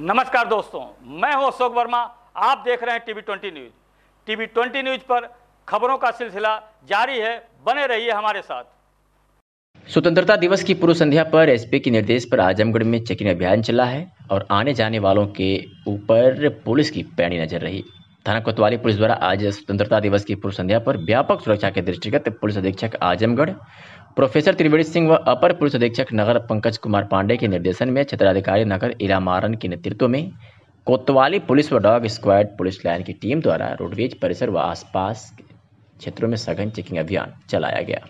नमस्कार दोस्तों मैं हूं अशोक वर्मा आप देख रहे हैं TV twenty news TV twenty news पर खबरों का सिलसिला जारी है बने रहिए हमारे साथ स्वतंत्रता दिवस की पूर्व संध्या पर एसपी के निर्देश पर आजमगढ़ में चेकिंग अभियान चला है और आने जाने वालों के ऊपर पुलिस की पैनी नजर रही थाना कोतवाली पुलिस द्वारा आज स्वतंत्रता दिवस की पूर्व संध्या पर व्यापक सुरक्षा के दृष्टिगत पुलिस अधीक्षक आजमगढ़ प्रोफेसर त्रिवेणी सिंह व अपर पुलिस अधीक्षक नगर पंकज कुमार पांडे के निर्देशन में क्षेत्राधिकारी नगर इला मारन के नेतृत्व में कोतवाली पुलिस व डॉग स्क्वाड पुलिस लाइन की टीम द्वारा रोडवेज परिसर व आसपास क्षेत्रों में सघन चेकिंग अभियान चलाया गया